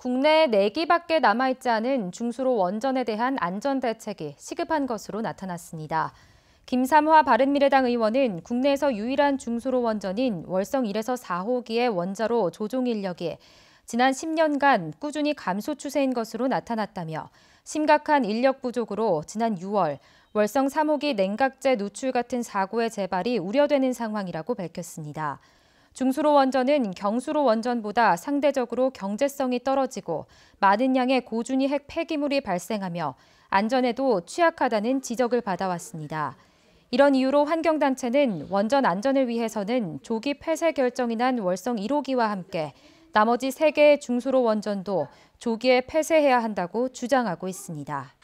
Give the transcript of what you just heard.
국내 4기밖에 남아있지 않은 중수로 원전에 대한 안전대책이 시급한 것으로 나타났습니다. 김삼화 바른미래당 의원은 국내에서 유일한 중수로 원전인 월성 1에서 4호기의 원자로 조종 인력이 지난 10년간 꾸준히 감소 추세인 것으로 나타났다며 심각한 인력 부족으로 지난 6월 월성 3호기 냉각제 누출 같은 사고의 재발이 우려되는 상황이라고 밝혔습니다. 중수로 원전은 경수로 원전보다 상대적으로 경제성이 떨어지고 많은 양의 고준위 핵 폐기물이 발생하며 안전에도 취약하다는 지적을 받아왔습니다. 이런 이유로 환경단체는 원전 안전을 위해서는 조기 폐쇄 결정이 난 월성 1호기와 함께 나머지 3개의 중수로 원전도 조기에 폐쇄해야 한다고 주장하고 있습니다.